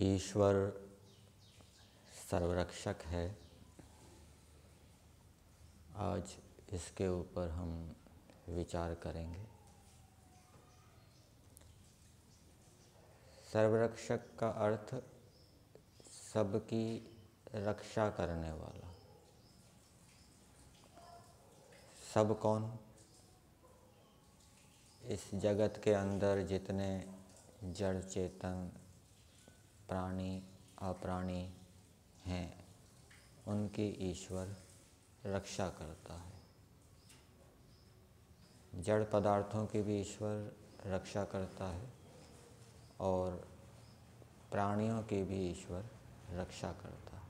ईश्वर सर्वरक्षक है आज इसके ऊपर हम विचार करेंगे सर्वरक्षक का अर्थ सबकी रक्षा करने वाला सब कौन इस जगत के अंदर जितने जड़ चेतन प्राणी अप्राणी हैं उनके ईश्वर रक्षा करता है जड़ पदार्थों की भी ईश्वर रक्षा करता है और प्राणियों की भी ईश्वर रक्षा करता है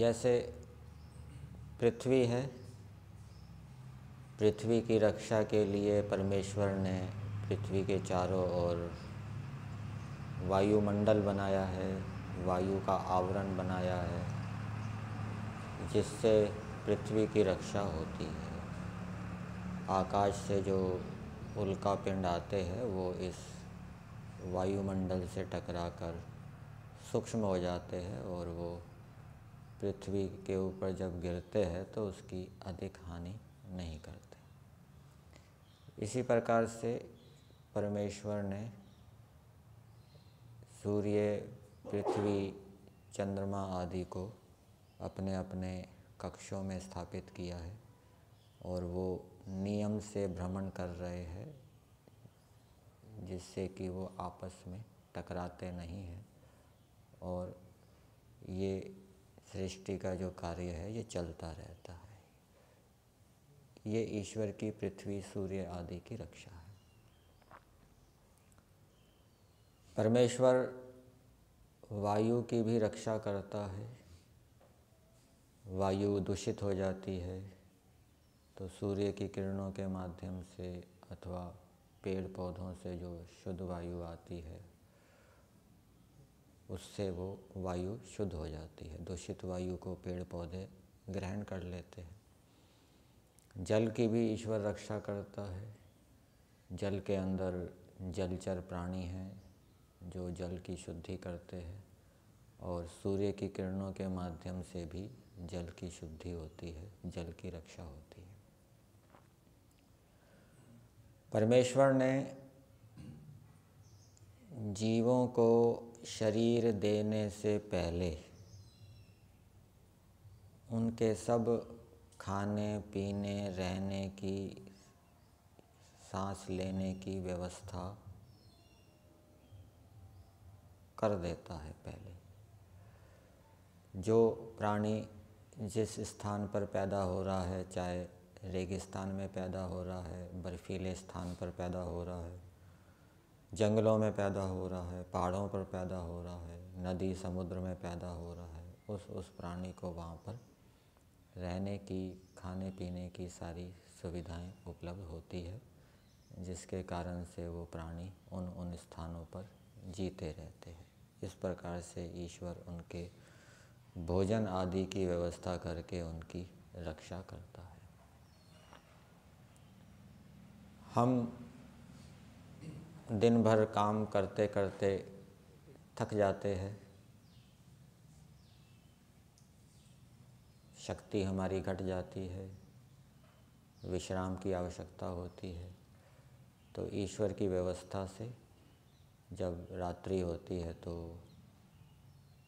जैसे पृथ्वी है पृथ्वी की रक्षा के लिए परमेश्वर ने पृथ्वी के चारों ओर वायुमंडल बनाया है वायु का आवरण बनाया है जिससे पृथ्वी की रक्षा होती है आकाश से जो उल्का पिंड आते हैं वो इस वायुमंडल से टकराकर सूक्ष्म हो जाते हैं और वो पृथ्वी के ऊपर जब गिरते हैं तो उसकी अधिक हानि नहीं करते इसी प्रकार से परमेश्वर ने सूर्य पृथ्वी चंद्रमा आदि को अपने अपने कक्षों में स्थापित किया है और वो नियम से भ्रमण कर रहे हैं जिससे कि वो आपस में टकराते नहीं हैं और ये सृष्टि का जो कार्य है ये चलता रहता है ये ईश्वर की पृथ्वी सूर्य आदि की रक्षा परमेश्वर वायु की भी रक्षा करता है वायु दूषित हो जाती है तो सूर्य की किरणों के माध्यम से अथवा पेड़ पौधों से जो शुद्ध वायु आती है उससे वो वायु शुद्ध हो जाती है दूषित वायु को पेड़ पौधे ग्रहण कर लेते हैं जल की भी ईश्वर रक्षा करता है जल के अंदर जलचर प्राणी हैं जो जल की शुद्धि करते हैं और सूर्य की किरणों के माध्यम से भी जल की शुद्धि होती है जल की रक्षा होती है परमेश्वर ने जीवों को शरीर देने से पहले उनके सब खाने पीने रहने की सांस लेने की व्यवस्था कर देता है पहले जो प्राणी जिस स्थान पर पैदा हो रहा है चाहे रेगिस्तान में पैदा हो रहा है बर्फीले स्थान पर पैदा हो रहा है जंगलों में पैदा हो रहा है पहाड़ों पर पैदा हो रहा है नदी समुद्र में पैदा हो रहा है उस उस प्राणी को वहाँ पर रहने की खाने पीने की सारी सुविधाएं उपलब्ध होती है जिसके कारण से वो प्राणी उन उन स्थानों पर जीते रहते हैं इस प्रकार से ईश्वर उनके भोजन आदि की व्यवस्था करके उनकी रक्षा करता है हम दिन भर काम करते करते थक जाते हैं शक्ति हमारी घट जाती है विश्राम की आवश्यकता होती है तो ईश्वर की व्यवस्था से जब रात्रि होती है तो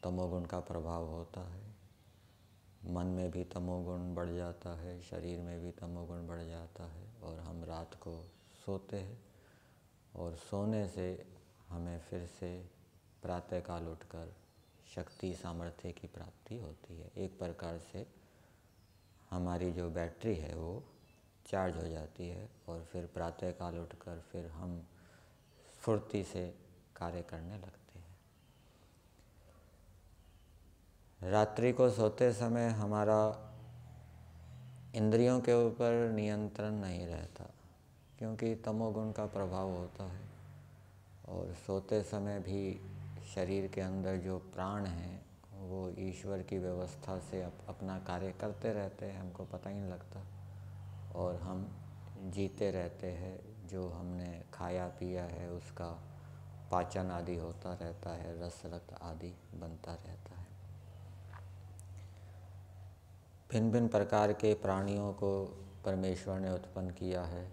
तमोगुण का प्रभाव होता है मन में भी तमोगुण बढ़ जाता है शरीर में भी तमोगुण बढ़ जाता है और हम रात को सोते हैं और सोने से हमें फिर से प्रातःकाल उठकर शक्ति सामर्थ्य की प्राप्ति होती है एक प्रकार से हमारी जो बैटरी है वो चार्ज हो जाती है और फिर प्रातःकाल उठकर फिर हम फुर्ती से कार्य करने लगते हैं रात्रि को सोते समय हमारा इंद्रियों के ऊपर नियंत्रण नहीं रहता क्योंकि तमोगुण का प्रभाव होता है और सोते समय भी शरीर के अंदर जो प्राण हैं वो ईश्वर की व्यवस्था से अप, अपना कार्य करते रहते हैं हमको पता ही नहीं लगता और हम जीते रहते हैं जो हमने खाया पिया है उसका पाचन आदि होता रहता है रस रक्त आदि बनता रहता है भिन्न भिन्न प्रकार के प्राणियों को परमेश्वर ने उत्पन्न किया है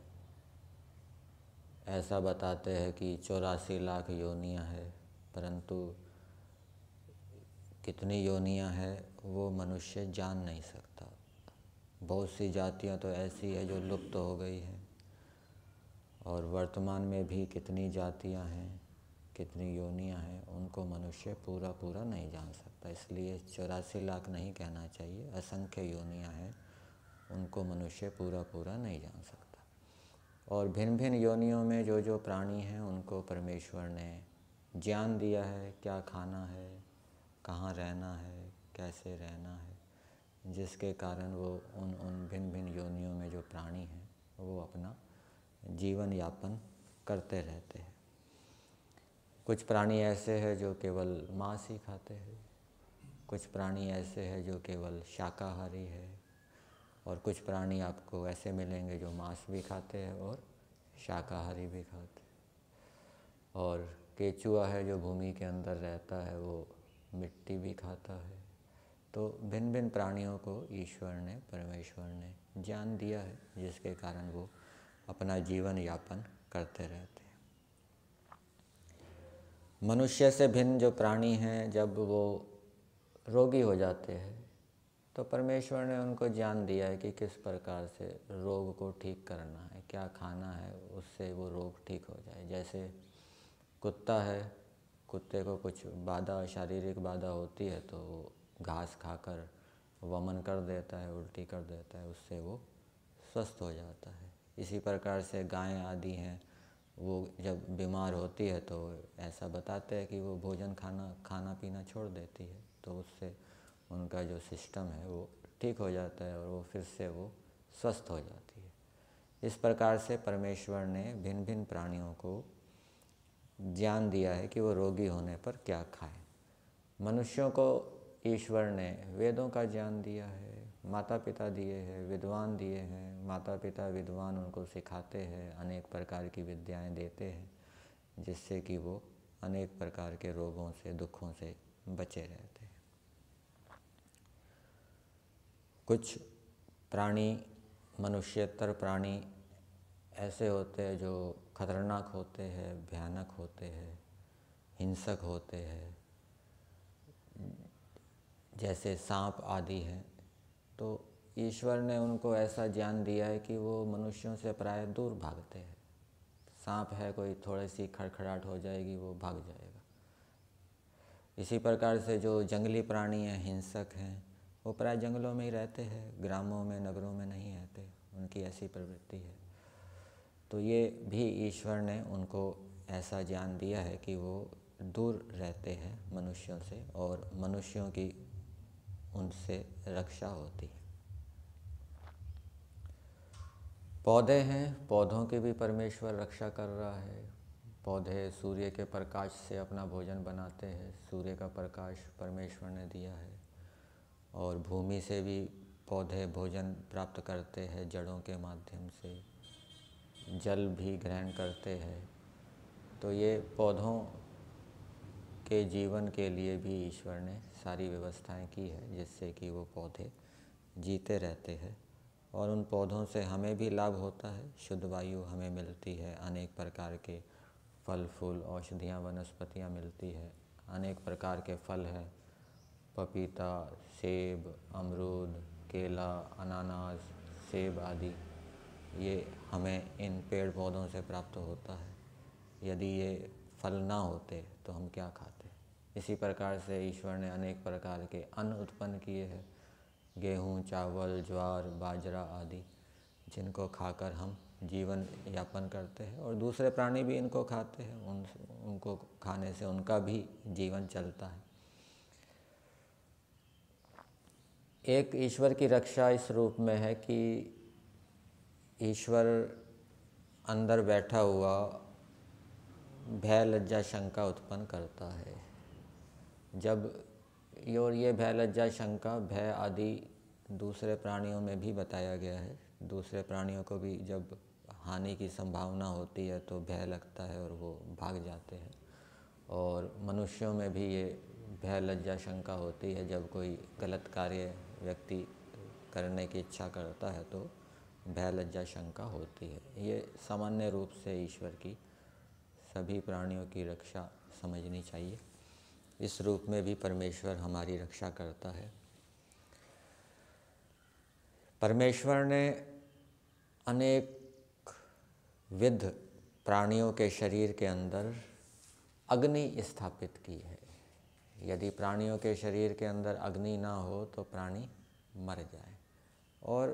ऐसा बताते हैं कि चौरासी लाख योनियां है परंतु कितनी योनियां है वो मनुष्य जान नहीं सकता बहुत सी जातियां तो ऐसी है जो लुप्त तो हो गई हैं और वर्तमान में भी कितनी जातियां हैं कितनी योनियां हैं उनको मनुष्य पूरा पूरा नहीं जान सकता इसलिए चौरासी लाख नहीं कहना चाहिए असंख्य योनियां हैं उनको मनुष्य पूरा पूरा नहीं जान सकता और भिन्न भिन्न योनियों में जो जो प्राणी हैं उनको परमेश्वर ने ज्ञान दिया है क्या खाना है कहाँ रहना है कैसे रहना है जिसके कारण वो उन उन भिन्न भिन्न योनियों में जो प्राणी हैं वो अपना जीवन यापन करते रहते हैं कुछ प्राणी ऐसे हैं जो केवल मांस ही खाते हैं कुछ प्राणी ऐसे हैं जो केवल शाकाहारी है और कुछ प्राणी आपको ऐसे मिलेंगे जो मांस भी खाते हैं और शाकाहारी भी खाते हैं और केचुआ है जो भूमि के अंदर रहता है वो मिट्टी भी खाता है तो भिन्न भिन्न प्राणियों को ईश्वर ने परमेश्वर ने ज्ञान दिया है जिसके कारण वो अपना जीवन यापन करते रहते हैं मनुष्य से भिन्न जो प्राणी हैं जब वो रोगी हो जाते हैं तो परमेश्वर ने उनको ज्ञान दिया है कि किस प्रकार से रोग को ठीक करना है क्या खाना है उससे वो रोग ठीक हो जाए जैसे कुत्ता है कुत्ते को कुछ बाधा शारीरिक बाधा होती है तो वो घास खाकर वमन कर देता है उल्टी कर देता है उससे वो स्वस्थ हो जाता है इसी प्रकार से गायें आदि हैं वो जब बीमार होती है तो ऐसा बताते हैं कि वो भोजन खाना खाना पीना छोड़ देती है तो उससे उनका जो सिस्टम है वो ठीक हो जाता है और वो फिर से वो स्वस्थ हो जाती है इस प्रकार से परमेश्वर ने भिन्न भिन्न प्राणियों को ज्ञान दिया है कि वो रोगी होने पर क्या खाए मनुष्यों को ईश्वर ने वेदों का ज्ञान दिया है माता पिता दिए हैं विद्वान दिए हैं माता पिता विद्वान उनको सिखाते हैं अनेक प्रकार की विद्याएं देते हैं जिससे कि वो अनेक प्रकार के रोगों से दुखों से बचे रहते हैं कुछ प्राणी मनुष्यतर प्राणी ऐसे होते हैं जो खतरनाक होते हैं भयानक होते हैं हिंसक होते हैं जैसे सांप आदि हैं तो ईश्वर ने उनको ऐसा ज्ञान दिया है कि वो मनुष्यों से प्राय दूर भागते हैं सांप है कोई थोड़ी सी खड़खड़ाहट हो जाएगी वो भाग जाएगा इसी प्रकार से जो जंगली प्राणी हैं हिंसक हैं वो प्राय जंगलों में ही रहते हैं ग्रामों में नगरों में नहीं रहते उनकी ऐसी प्रवृत्ति है तो ये भी ईश्वर ने उनको ऐसा ज्ञान दिया है कि वो दूर रहते हैं मनुष्यों से और मनुष्यों की उनसे रक्षा होती है पौधे हैं पौधों की भी परमेश्वर रक्षा कर रहा है पौधे सूर्य के प्रकाश से अपना भोजन बनाते हैं सूर्य का प्रकाश परमेश्वर ने दिया है और भूमि से भी पौधे भोजन प्राप्त करते हैं जड़ों के माध्यम से जल भी ग्रहण करते हैं तो ये पौधों के जीवन के लिए भी ईश्वर ने सारी व्यवस्थाएं की है जिससे कि वो पौधे जीते रहते हैं और उन पौधों से हमें भी लाभ होता है शुद्ध वायु हमें मिलती है अनेक प्रकार के फल फूल औषधियाँ वनस्पतियाँ मिलती है अनेक प्रकार के फल हैं पपीता सेब अमरूद केला अनानास सेब आदि ये हमें इन पेड़ पौधों से प्राप्त होता है यदि ये फल ना होते तो हम क्या खाते इसी प्रकार से ईश्वर ने अनेक प्रकार के अन्न उत्पन्न किए हैं गेहूँ चावल ज्वार बाजरा आदि जिनको खाकर हम जीवन यापन करते हैं और दूसरे प्राणी भी इनको खाते हैं उन उनको खाने से उनका भी जीवन चलता है एक ईश्वर की रक्षा इस रूप में है कि ईश्वर अंदर बैठा हुआ भय लज्जा शंका उत्पन्न करता है जब और ये भय लज्जा शंका भय आदि दूसरे प्राणियों में भी बताया गया है दूसरे प्राणियों को भी जब हानि की संभावना होती है तो भय लगता है और वो भाग जाते हैं और मनुष्यों में भी ये भय लज्जा शंका होती है जब कोई गलत कार्य व्यक्ति करने की इच्छा करता है तो भय लज्जा शंका होती है ये सामान्य रूप से ईश्वर की सभी प्राणियों की रक्षा समझनी चाहिए इस रूप में भी परमेश्वर हमारी रक्षा करता है परमेश्वर ने अनेक विध प्राणियों के शरीर के अंदर अग्नि स्थापित की है यदि प्राणियों के शरीर के अंदर अग्नि ना हो तो प्राणी मर जाए और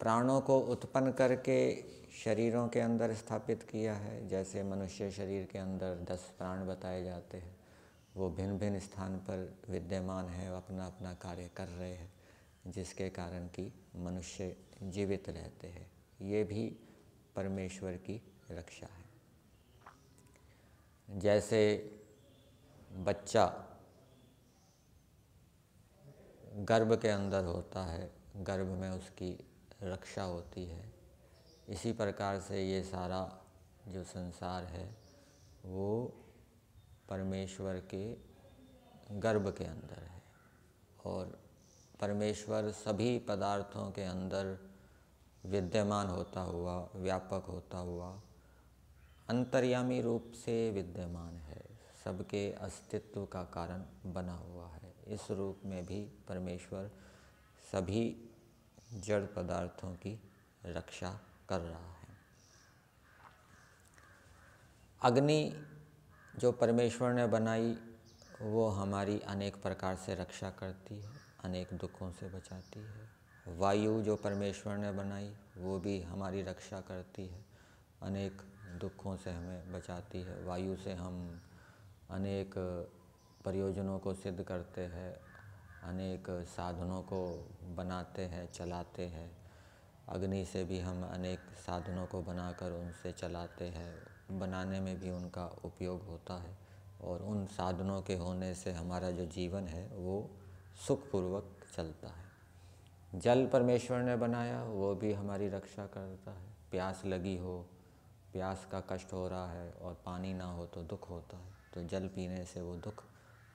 प्राणों को उत्पन्न करके शरीरों के अंदर स्थापित किया है जैसे मनुष्य शरीर के अंदर दस प्राण बताए जाते हैं वो भिन्न भिन्न स्थान पर विद्यमान है अपना अपना कार्य कर रहे हैं जिसके कारण कि मनुष्य जीवित रहते हैं ये भी परमेश्वर की रक्षा है जैसे बच्चा गर्भ के अंदर होता है गर्भ में उसकी रक्षा होती है इसी प्रकार से ये सारा जो संसार है वो परमेश्वर के गर्भ के अंदर है और परमेश्वर सभी पदार्थों के अंदर विद्यमान होता हुआ व्यापक होता हुआ अंतर्यामी रूप से विद्यमान है सबके अस्तित्व का कारण बना हुआ है इस रूप में भी परमेश्वर सभी जड़ पदार्थों की रक्षा कर रहा है अग्नि जो परमेश्वर ने बनाई वो हमारी अनेक प्रकार से रक्षा करती है अनेक दुखों से बचाती है वायु जो परमेश्वर ने बनाई वो भी हमारी रक्षा करती है अनेक दुखों से हमें बचाती है वायु से हम अनेक प्रयोजनों को सिद्ध करते हैं अनेक साधनों को बनाते हैं चलाते हैं अग्नि से भी हम अनेक साधनों को बनाकर उनसे चलाते हैं बनाने में भी उनका उपयोग होता है और उन साधनों के होने से हमारा जो जीवन है वो सुखपूर्वक चलता है जल परमेश्वर ने बनाया वो भी हमारी रक्षा करता है प्यास लगी हो प्यास का कष्ट हो रहा है और पानी ना हो तो दुख होता है तो जल पीने से वो दुख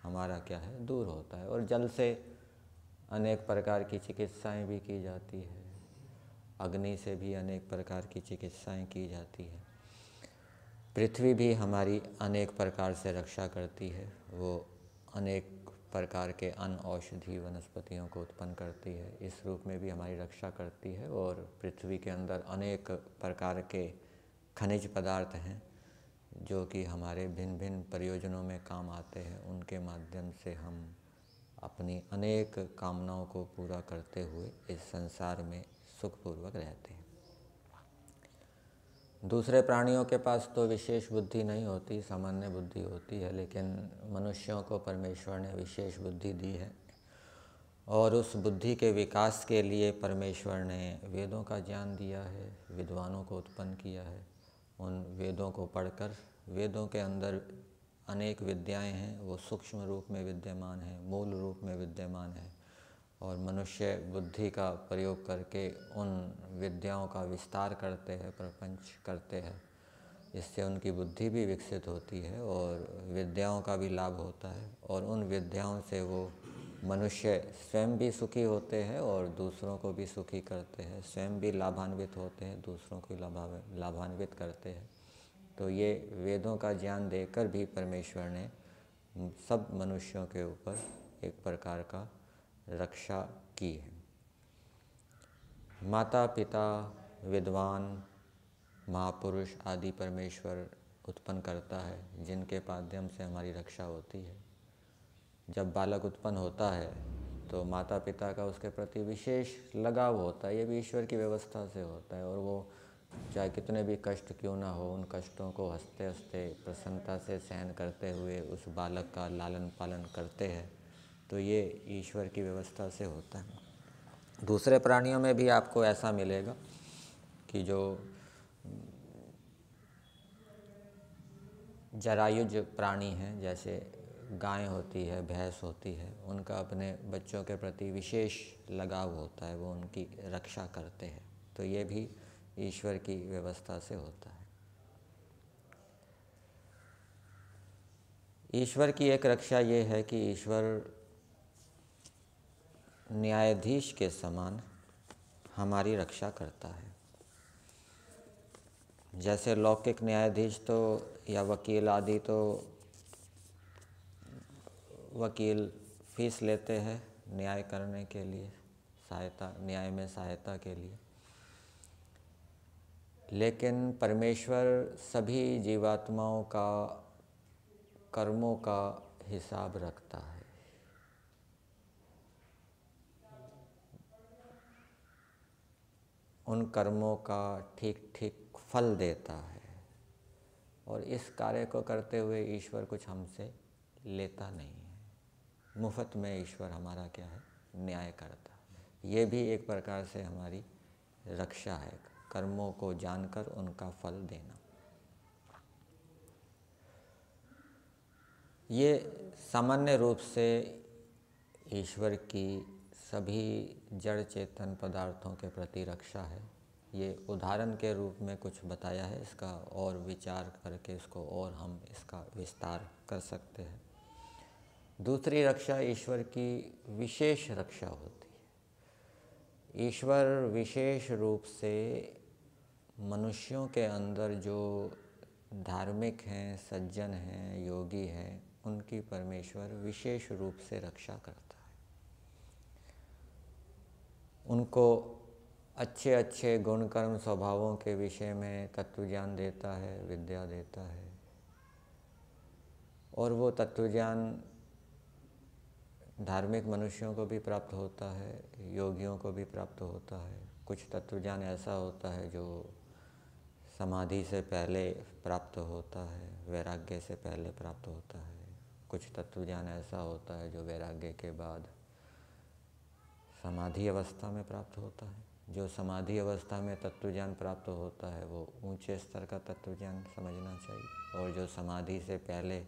हमारा क्या है दूर होता है और जल से अनेक प्रकार की चिकित्साएं भी की जाती है अग्नि से भी अनेक प्रकार की चिकित्साएं की जाती है पृथ्वी भी हमारी अनेक प्रकार से रक्षा करती है वो अनेक प्रकार के अन औषधि वनस्पतियों को उत्पन्न करती है इस रूप में भी हमारी रक्षा करती है और पृथ्वी के अंदर अनेक प्रकार के खनिज पदार्थ हैं जो कि हमारे भिन्न भिन्न प्रयोजनों में काम आते हैं उनके माध्यम से हम अपनी अनेक कामनाओं को पूरा करते हुए इस संसार में सुखपूर्वक रहते हैं दूसरे प्राणियों के पास तो विशेष बुद्धि नहीं होती सामान्य बुद्धि होती है लेकिन मनुष्यों को परमेश्वर ने विशेष बुद्धि दी है और उस बुद्धि के विकास के लिए परमेश्वर ने वेदों का ज्ञान दिया है विद्वानों को उत्पन्न किया है उन वेदों को पढ़कर वेदों के अंदर अनेक विद्याएं हैं वो सूक्ष्म रूप में विद्यमान हैं मूल रूप में विद्यमान है और मनुष्य बुद्धि का प्रयोग करके उन विद्याओं का विस्तार करते हैं प्रपंच करते हैं इससे उनकी बुद्धि भी विकसित होती है और विद्याओं का भी लाभ होता है और उन विद्याओं से वो मनुष्य स्वयं भी सुखी होते हैं और दूसरों को भी सुखी करते हैं स्वयं भी लाभान्वित होते हैं दूसरों को लाभान्वित करते हैं तो ये वेदों का ज्ञान देकर भी परमेश्वर ने सब मनुष्यों के ऊपर एक प्रकार का रक्षा की है माता पिता विद्वान महापुरुष आदि परमेश्वर उत्पन्न करता है जिनके माध्यम से हमारी रक्षा होती है जब बालक उत्पन्न होता है तो माता पिता का उसके प्रति विशेष लगाव होता है ये भी ईश्वर की व्यवस्था से होता है और वो चाहे कितने भी कष्ट क्यों ना हो उन कष्टों को हंसते हंसते प्रसन्नता से सहन करते हुए उस बालक का लालन पालन करते हैं तो ये ईश्वर की व्यवस्था से होता है दूसरे प्राणियों में भी आपको ऐसा मिलेगा कि जो जरायुज प्राणी हैं जैसे गाय होती है भैंस होती है उनका अपने बच्चों के प्रति विशेष लगाव होता है वो उनकी रक्षा करते हैं तो ये भी ईश्वर की व्यवस्था से होता है ईश्वर की एक रक्षा ये है कि ईश्वर न्यायाधीश के समान हमारी रक्षा करता है जैसे लौकिक न्यायाधीश तो या वकील आदि तो वकील फीस लेते हैं न्याय करने के लिए सहायता न्याय में सहायता के लिए लेकिन परमेश्वर सभी जीवात्माओं का कर्मों का हिसाब रखता है उन कर्मों का ठीक ठीक फल देता है और इस कार्य को करते हुए ईश्वर कुछ हमसे लेता नहीं है मुफ्त में ईश्वर हमारा क्या है न्याय करता ये भी एक प्रकार से हमारी रक्षा है कर्मों को जानकर उनका फल देना ये सामान्य रूप से ईश्वर की सभी जड़ चेतन पदार्थों के प्रति रक्षा है ये उदाहरण के रूप में कुछ बताया है इसका और विचार करके इसको और हम इसका विस्तार कर सकते हैं दूसरी रक्षा ईश्वर की विशेष रक्षा होती है ईश्वर विशेष रूप से मनुष्यों के अंदर जो धार्मिक हैं सज्जन हैं योगी हैं उनकी परमेश्वर विशेष रूप से रक्षा करता है उनको अच्छे अच्छे गुण कर्म स्वभावों के विषय में तत्वज्ञान देता है विद्या देता है और वो तत्वज्ञान धार्मिक मनुष्यों को भी प्राप्त होता है योगियों को भी प्राप्त होता है कुछ तत्वज्ञान ऐसा होता है जो समाधि से पहले प्राप्त होता है वैराग्य से पहले प्राप्त होता है कुछ तत्वज्ञान ऐसा होता है जो वैराग्य के बाद समाधि अवस्था में प्राप्त होता है जो समाधि अवस्था में तत्वज्ञान प्राप्त होता है वो ऊंचे स्तर का तत्वज्ञान समझना चाहिए और जो समाधि से पहले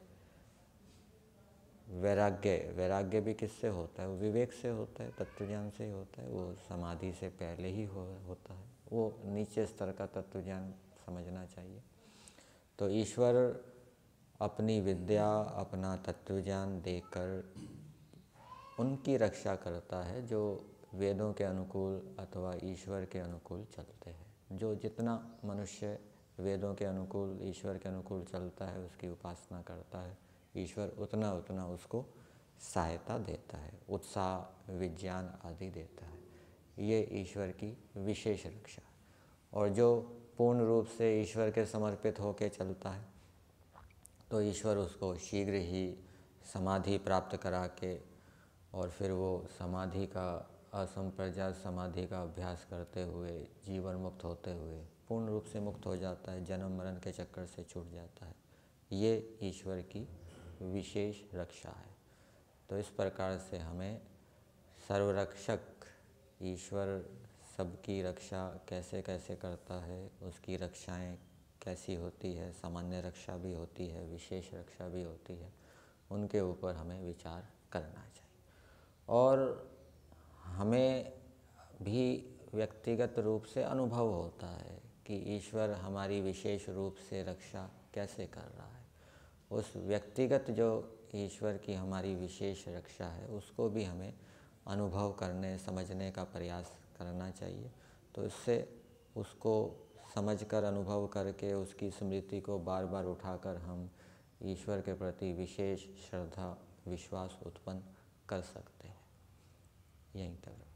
वैराग्य वैराग्य भी किससे होता है वो विवेक से होता है तत्वज्ञान से ही होता है वो समाधि से पहले ही हो, होता है वो नीचे स्तर का तत्वज्ञान समझना चाहिए तो ईश्वर अपनी विद्या अपना तत्वज्ञान देकर उनकी रक्षा करता है जो वेदों के अनुकूल अथवा ईश्वर के अनुकूल चलते हैं जो जितना मनुष्य वेदों के अनुकूल ईश्वर के अनुकूल चलता है उसकी उपासना करता है ईश्वर उतना उतना उसको सहायता देता है उत्साह विज्ञान आदि देता है ये ईश्वर की विशेष रक्षा और जो पूर्ण रूप से ईश्वर के समर्पित होकर चलता है तो ईश्वर उसको शीघ्र ही समाधि प्राप्त करा के और फिर वो समाधि का असंप्रजात समाधि का अभ्यास करते हुए जीवन मुक्त होते हुए पूर्ण रूप से मुक्त हो जाता है जन्म मरण के चक्कर से छूट जाता है ये ईश्वर की विशेष रक्षा है तो इस प्रकार से हमें सर्वरक्षक ईश्वर सबकी रक्षा कैसे कैसे करता है उसकी रक्षाएं कैसी होती है सामान्य रक्षा भी होती है विशेष रक्षा भी होती है उनके ऊपर हमें विचार करना चाहिए और हमें भी व्यक्तिगत रूप से अनुभव होता है कि ईश्वर हमारी विशेष रूप से रक्षा कैसे कर रहा है उस व्यक्तिगत जो ईश्वर की हमारी विशेष रक्षा है उसको भी हमें अनुभव करने समझने का प्रयास करना चाहिए तो इससे उसको समझकर अनुभव करके उसकी स्मृति को बार बार उठाकर हम ईश्वर के प्रति विशेष श्रद्धा विश्वास उत्पन्न कर सकते हैं यहीं तक